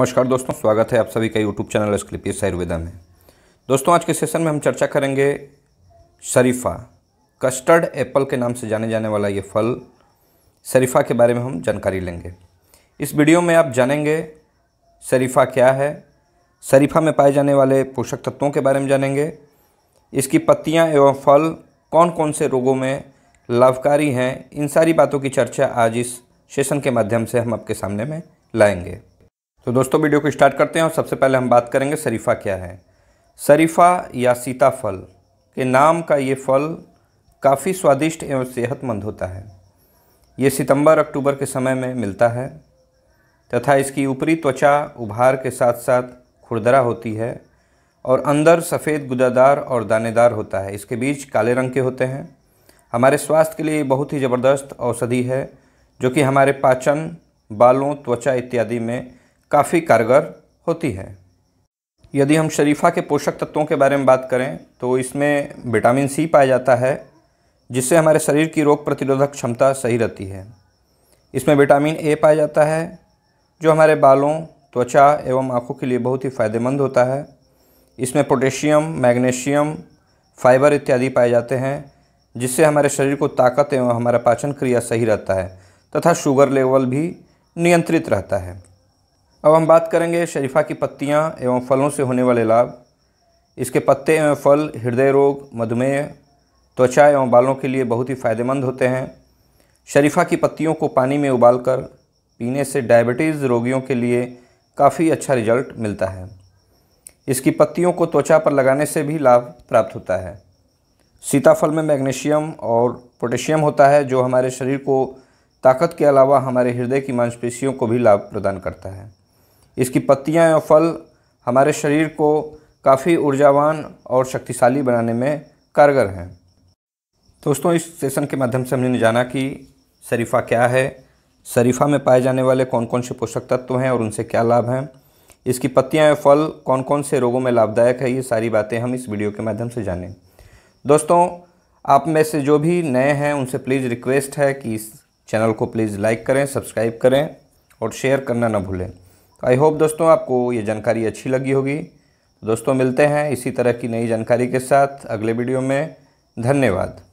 नमस्कार दोस्तों स्वागत है आप सभी का यूट्यूब चैनल एस्क्लिपियस आयुर्वेदा में दोस्तों आज के सेशन में हम चर्चा करेंगे शरीफा कस्टर्ड एप्पल के नाम से जाने जाने वाला ये फल शरीफा के बारे में हम जानकारी लेंगे इस वीडियो में आप जानेंगे शरीफा क्या है शरीफा में पाए जाने वाले पोषक तत्वों के बारे में जानेंगे इसकी पत्तियाँ एवं फल कौन कौन से रोगों में लाभकारी हैं इन सारी बातों की चर्चा आज इस सेशन के माध्यम से हम आपके सामने में लाएंगे तो दोस्तों वीडियो को स्टार्ट करते हैं और सबसे पहले हम बात करेंगे शरीफा क्या है शरीफा या सीताफल के नाम का ये फल काफ़ी स्वादिष्ट एवं सेहतमंद होता है ये सितंबर अक्टूबर के समय में मिलता है तथा इसकी ऊपरी त्वचा उभार के साथ साथ खुरदरा होती है और अंदर सफ़ेद गुदादार और दानेदार होता है इसके बीज काले रंग के होते हैं हमारे स्वास्थ्य के लिए बहुत ही ज़बरदस्त औषधि है जो कि हमारे पाचन बालों त्वचा इत्यादि में काफ़ी कारगर होती है यदि हम शरीफा के पोषक तत्वों के बारे में बात करें तो इसमें विटामिन सी पाया जाता है जिससे हमारे शरीर की रोग प्रतिरोधक क्षमता सही रहती है इसमें विटामिन ए पाया जाता है जो हमारे बालों त्वचा एवं आँखों के लिए बहुत ही फ़ायदेमंद होता है इसमें पोटेशियम मैग्नीशियम फाइबर इत्यादि पाए जाते हैं जिससे हमारे शरीर को ताकत एवं हमारा पाचन क्रिया सही रहता है तथा शुगर लेवल भी नियंत्रित रहता है अब हम बात करेंगे शरीफा की पत्तियां एवं फलों से होने वाले लाभ इसके पत्ते एवं फल हृदय रोग मधुमेह त्वचा एवं बालों के लिए बहुत ही फ़ायदेमंद होते हैं शरीफा की पत्तियों को पानी में उबालकर पीने से डायबिटीज़ रोगियों के लिए काफ़ी अच्छा रिजल्ट मिलता है इसकी पत्तियों को त्वचा पर लगाने से भी लाभ प्राप्त होता है सीताफल में मैग्नीशियम और पोटेशियम होता है जो हमारे शरीर को ताकत के अलावा हमारे हृदय की मांसपेशियों को भी लाभ प्रदान करता है इसकी पत्तियाँ और फल हमारे शरीर को काफ़ी ऊर्जावान और शक्तिशाली बनाने में कारगर हैं दोस्तों इस सेशन के माध्यम से हमने जाना कि शरीफा क्या है शरीफा में पाए जाने वाले कौन कौन से पोषक तत्व हैं और उनसे क्या लाभ हैं इसकी पत्तियां या फल कौन कौन से रोगों में लाभदायक है ये सारी बातें हम इस वीडियो के माध्यम से जानें दोस्तों आप में से जो भी नए हैं उनसे प्लीज़ रिक्वेस्ट है कि इस चैनल को प्लीज़ लाइक करें सब्सक्राइब करें और शेयर करना ना भूलें आई होप दोस्तों आपको ये जानकारी अच्छी लगी होगी दोस्तों मिलते हैं इसी तरह की नई जानकारी के साथ अगले वीडियो में धन्यवाद